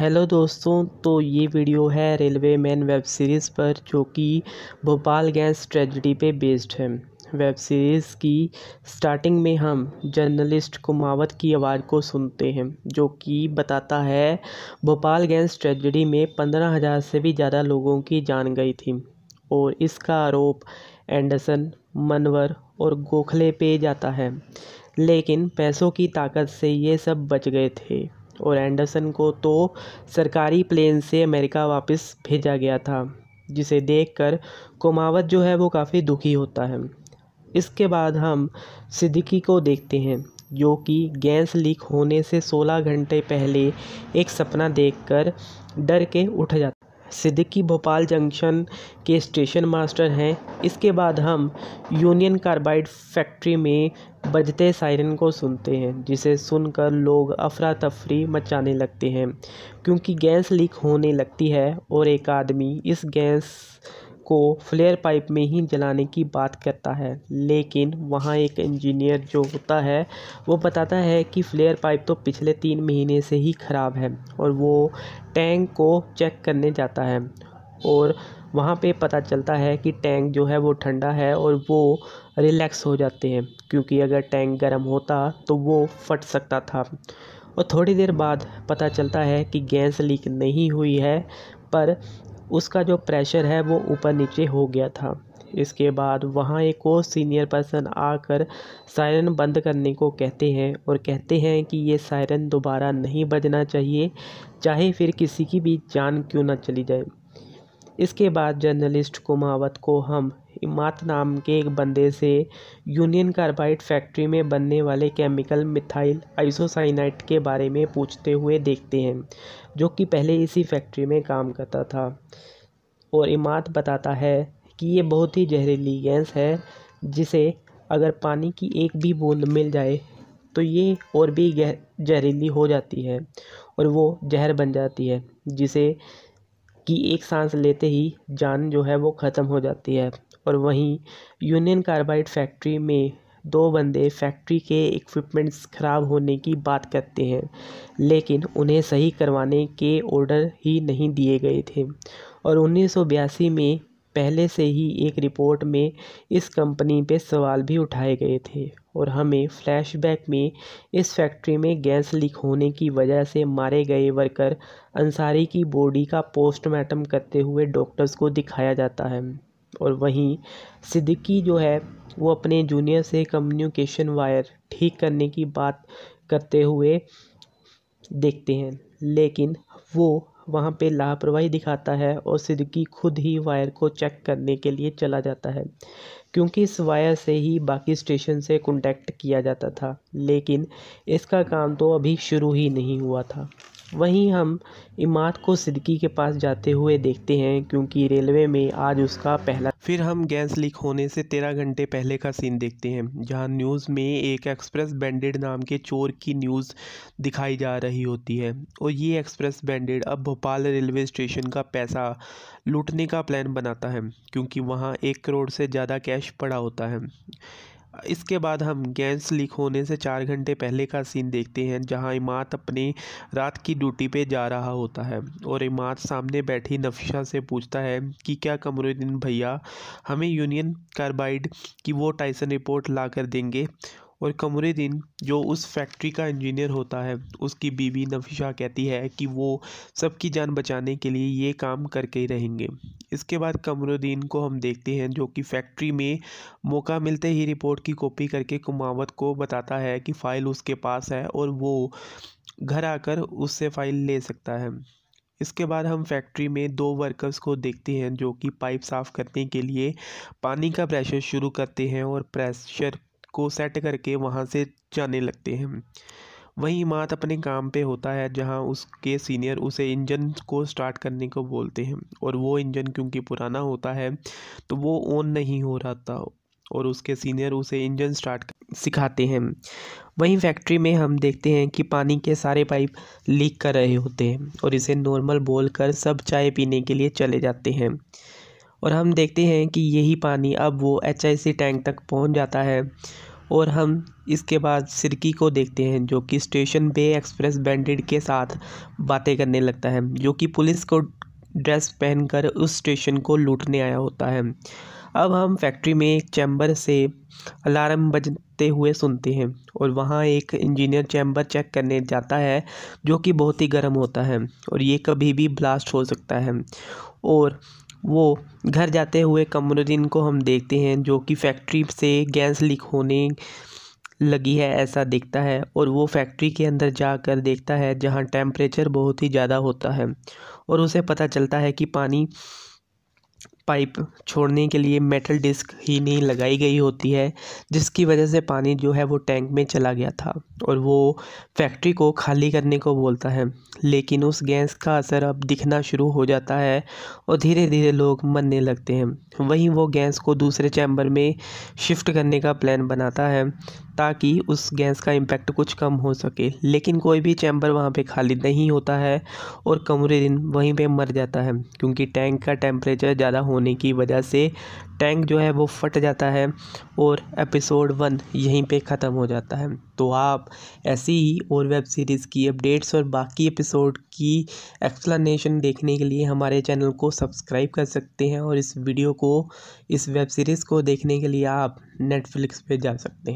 hello दोस्तों तो ये वीडियो है रेलवे मैन वेब सीरीज़ पर जो कि भोपाल गैस ट्रेजडी पे बेस्ड है वेब सीरीज़ की स्टार्टिंग में हम जर्नलिस्ट कुमावत की आवाज़ को सुनते हैं जो कि बताता है भोपाल गैस ट्रेजडी में पंद्रह हज़ार से भी ज़्यादा लोगों की जान गई थी और इसका आरोप एंडरसन मनवर और गोखले पे जाता है लेकिन पैसों की ताकत से ये सब बच गए थे और एंडरसन को तो सरकारी प्लेन से अमेरिका वापस भेजा गया था जिसे देखकर कुमावत जो है वो काफ़ी दुखी होता है इसके बाद हम सिद्दीकी को देखते हैं जो कि गैस लीक होने से 16 घंटे पहले एक सपना देखकर डर के उठ जाता सिद्दीकी भोपाल जंक्शन के स्टेशन मास्टर हैं इसके बाद हम यूनियन कार्बाइड फैक्ट्री में बजते सायरन को सुनते हैं जिसे सुनकर लोग अफरा तफरी मचाने लगते हैं क्योंकि गैस लीक होने लगती है और एक आदमी इस गैस को फ्लेयर पाइप में ही जलाने की बात करता है लेकिन वहाँ एक इंजीनियर जो होता है वो बताता है कि फ्लेयर पाइप तो पिछले तीन महीने से ही ख़राब है और वो टैंक को चेक करने जाता है और वहाँ पे पता चलता है कि टैंक जो है वो ठंडा है और वो रिलैक्स हो जाते हैं क्योंकि अगर टैंक गर्म होता तो वो फट सकता था और थोड़ी देर बाद पता चलता है कि गैस लीक नहीं हुई है पर उसका जो प्रेशर है वो ऊपर नीचे हो गया था इसके बाद वहाँ एक और सीनियर पर्सन आकर सायरन बंद करने को कहते हैं और कहते हैं कि ये सायरन दोबारा नहीं बजना चाहिए चाहे फिर किसी की भी जान क्यों ना चली जाए इसके बाद जर्नलिस्ट कुमावत को हम इमात नाम के एक बंदे से यूनियन कार्बाइड फैक्ट्री में बनने वाले केमिकल मिथाइल आइसोसाइनाइट के बारे में पूछते हुए देखते हैं जो कि पहले इसी फैक्ट्री में काम करता था और इमात बताता है कि ये बहुत ही जहरीली गैस है जिसे अगर पानी की एक भी बूंद मिल जाए तो ये और भी जहरीली हो जाती है और वो जहर बन जाती है जिसे कि एक सांस लेते ही जान जो है वो ख़त्म हो जाती है और वहीं यूनियन कार्बाइड फैक्ट्री में दो बंदे फैक्ट्री के इक्विपमेंट्स ख़राब होने की बात करते हैं लेकिन उन्हें सही करवाने के ऑर्डर ही नहीं दिए गए थे और उन्नीस में पहले से ही एक रिपोर्ट में इस कंपनी पे सवाल भी उठाए गए थे और हमें फ्लैशबैक में इस फैक्ट्री में गैस लीक होने की वजह से मारे गए वर्कर अंसारी की बॉडी का पोस्टमार्टम करते हुए डॉक्टर्स को दिखाया जाता है और वहीं सिद्दीकी जो है वो अपने जूनियर से कम्युनिकेशन वायर ठीक करने की बात करते हुए देखते हैं लेकिन वो वहाँ पे लापरवाही दिखाता है और सिद्दीकी खुद ही वायर को चेक करने के लिए चला जाता है क्योंकि इस वायर से ही बाकी स्टेशन से कॉन्टैक्ट किया जाता था लेकिन इसका काम तो अभी शुरू ही नहीं हुआ था वहीं हम इमाद को सिद्दीकी के पास जाते हुए देखते हैं क्योंकि रेलवे में आज उसका पहला फिर हम गैस लीक होने से तेरह घंटे पहले का सीन देखते हैं जहां न्यूज़ में एक एक्सप्रेस बैंडेड नाम के चोर की न्यूज़ दिखाई जा रही होती है और ये एक्सप्रेस बैंडेड अब भोपाल रेलवे स्टेशन का पैसा लूटने का प्लान बनाता है क्योंकि वहाँ एक करोड़ से ज़्यादा कैश पड़ा होता है इसके बाद हम गैस लीक होने से चार घंटे पहले का सीन देखते हैं जहां इमात अपनी रात की ड्यूटी पे जा रहा होता है और इमात सामने बैठी नफशा से पूछता है कि क्या कमरुद्दीन भैया हमें यूनियन कार्बाइड की वो टाइसन रिपोर्ट ला कर देंगे और कमरुद्दीन जो उस फैक्ट्री का इंजीनियर होता है उसकी बीवी नफीशा कहती है कि वो सबकी जान बचाने के लिए ये काम करके ही रहेंगे इसके बाद कमरुद्दीन को हम देखते हैं जो कि फैक्ट्री में मौका मिलते ही रिपोर्ट की कॉपी करके कुमावत को बताता है कि फ़ाइल उसके पास है और वो घर आकर उससे फ़ाइल ले सकता है इसके बाद हम फैक्ट्री में दो वर्कर्स को देखते हैं जो कि पाइप साफ़ करने के लिए पानी का प्रेशर शुरू करते हैं और प्रेशर को सेट करके वहाँ से जाने लगते हैं वहीं इमात अपने काम पे होता है जहाँ उसके सीनियर उसे इंजन को स्टार्ट करने को बोलते हैं और वो इंजन क्योंकि पुराना होता है तो वो ऑन नहीं हो रहा था और उसके सीनियर उसे इंजन स्टार्ट सिखाते हैं वहीं फैक्ट्री में हम देखते हैं कि पानी के सारे पाइप लीक कर रहे होते हैं और इसे नॉर्मल बोल कर सब चाय पीने के लिए चले जाते हैं और हम देखते हैं कि यही पानी अब वो एच आई सी टैंक तक पहुंच जाता है और हम इसके बाद सिरकी को देखते हैं जो कि स्टेशन बे एक्सप्रेस बैंडेड के साथ बातें करने लगता है जो कि पुलिस को ड्रेस पहनकर उस स्टेशन को लूटने आया होता है अब हम फैक्ट्री में एक चैम्बर से अलार्म बजते हुए सुनते हैं और वहाँ एक इंजीनियर चैम्बर चेक करने जाता है जो कि बहुत ही गर्म होता है और ये कभी भी ब्लास्ट हो सकता है और वो घर जाते हुए कमरुद्दीन को हम देखते हैं जो कि फैक्ट्री से गैस लीक होने लगी है ऐसा दिखता है और वो फैक्ट्री के अंदर जाकर देखता है जहाँ टेम्परेचर बहुत ही ज़्यादा होता है और उसे पता चलता है कि पानी पाइप छोड़ने के लिए मेटल डिस्क ही नहीं लगाई गई होती है जिसकी वजह से पानी जो है वो टैंक में चला गया था और वो फैक्ट्री को खाली करने को बोलता है लेकिन उस गैस का असर अब दिखना शुरू हो जाता है और धीरे धीरे लोग मरने लगते हैं वहीं वो गैस को दूसरे चैम्बर में शिफ्ट करने का प्लान बनाता है ताकि उस गैस का इम्पैक्ट कुछ कम हो सके लेकिन कोई भी चैम्बर वहाँ पर खाली नहीं होता है और कमरे दिन वहीं पर मर जाता है क्योंकि टैंक का टेम्परेचर ज़्यादा होने की वजह से टैंक जो है वो फट जाता है और एपिसोड वन यहीं पे ख़त्म हो जाता है तो आप ऐसी ही और वेब सीरीज़ की अपडेट्स और बाकी एपिसोड की एक्सप्लेनेशन देखने के लिए हमारे चैनल को सब्सक्राइब कर सकते हैं और इस वीडियो को इस वेब सीरीज़ को देखने के लिए आप नेटफ्लिक्स पे जा सकते हैं